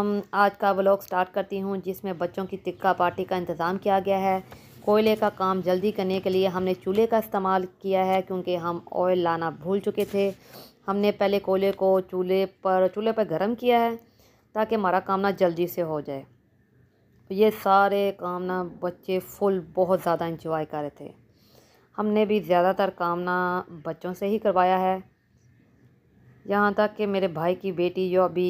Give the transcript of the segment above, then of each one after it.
हम आज का ब्लॉग स्टार्ट करती हूँ जिसमें बच्चों की तिक्का पार्टी का इंतज़ाम किया गया है कोयले का काम जल्दी करने के लिए हमने चूल्हे का इस्तेमाल किया है क्योंकि हम ऑयल लाना भूल चुके थे हमने पहले कोयले को चूल्हे पर चूल्हे पर गर्म किया है ताकि हमारा काम ना जल्दी से हो जाए तो ये सारे काम ना बच्चे फुल बहुत ज़्यादा इंजॉय कर रहे थे हमने भी ज़्यादातर काम ना बच्चों से ही करवाया है यहाँ तक कि मेरे भाई की बेटी जो अभी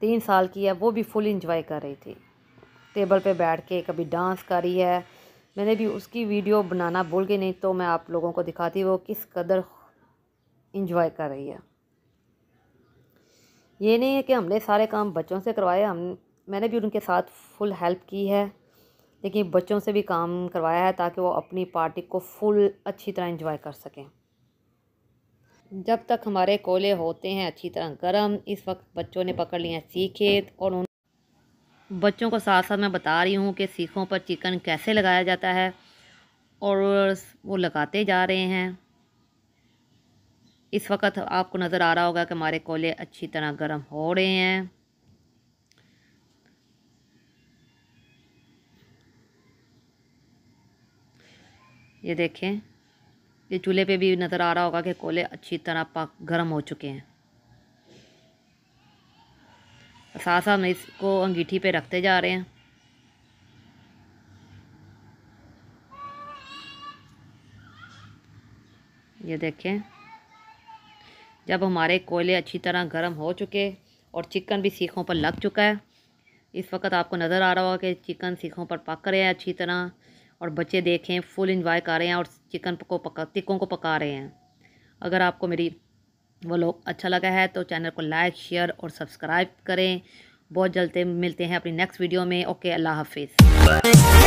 तीन साल की है वो भी फुल इंजॉय कर रही थी टेबल पे बैठ के कभी डांस कर रही है मैंने भी उसकी वीडियो बनाना भूल गई नहीं तो मैं आप लोगों को दिखाती वो किस कदर इंजॉय कर रही है ये नहीं है कि हमने सारे काम बच्चों से करवाए हम मैंने भी उनके साथ फुल हेल्प की है लेकिन बच्चों से भी काम करवाया है ताकि वो अपनी पार्टी को फुल अच्छी तरह इंजॉय कर सकें जब तक हमारे कोले होते हैं अच्छी तरह गर्म इस वक्त बच्चों ने पकड़ लिए हैं और उन बच्चों को साथ साथ मैं बता रही हूँ कि सीखों पर चिकन कैसे लगाया जाता है और वो लगाते जा रहे हैं इस वक्त आपको नज़र आ रहा होगा कि हमारे कोले अच्छी तरह गर्म हो रहे हैं ये देखें ये चूल्हे पे भी नज़र आ रहा होगा कि कोले अच्छी तरह पक गर्म हो चुके हैं साथ साथ हम इसको अंगीठी पे रखते जा रहे हैं ये देखें जब हमारे कोयले अच्छी तरह गर्म हो चुके और चिकन भी सीखों पर लग चुका है इस वक्त आपको नज़र आ रहा होगा कि चिकन सीखों पर पक रहे हैं अच्छी तरह और बच्चे देखें फुल इन्जॉय कर रहे हैं और चिकन को पका टिक्कों को पका रहे हैं अगर आपको मेरी व्लॉग अच्छा लगा है तो चैनल को लाइक शेयर और सब्सक्राइब करें बहुत जल्द मिलते हैं अपनी नेक्स्ट वीडियो में ओके अल्लाह हाफिज़